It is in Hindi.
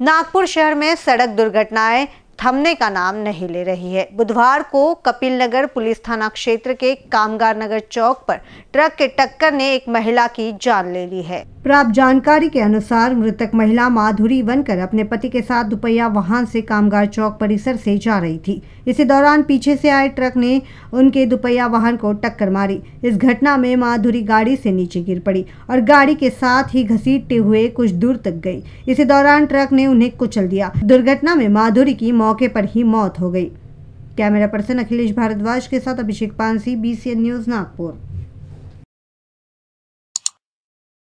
नागपुर शहर में सड़क दुर्घटनाएं थमने का नाम नहीं ले रही है बुधवार को कपिल नगर पुलिस थाना क्षेत्र के कामगार नगर चौक पर ट्रक के टक्कर ने एक महिला की जान ले ली है प्राप्त जानकारी के अनुसार मृतक महिला माधुरी बनकर अपने पति के साथ दुपहिया वाहन से कामगार चौक परिसर से जा रही थी इसी दौरान पीछे से आए ट्रक ने उनके दुपहिया वाहन को टक्कर मारी इस घटना में माधुरी गाड़ी से नीचे गिर पड़ी और गाड़ी के साथ ही घसीटते हुए कुछ दूर तक गई इसी दौरान ट्रक ने उन्हें कुचल दिया दुर्घटना में माधुरी की मौके पर ही मौत हो गई कैमरा पर्सन अखिलेश भारद्वाज के साथ अभिषेक पानसी बी न्यूज नागपुर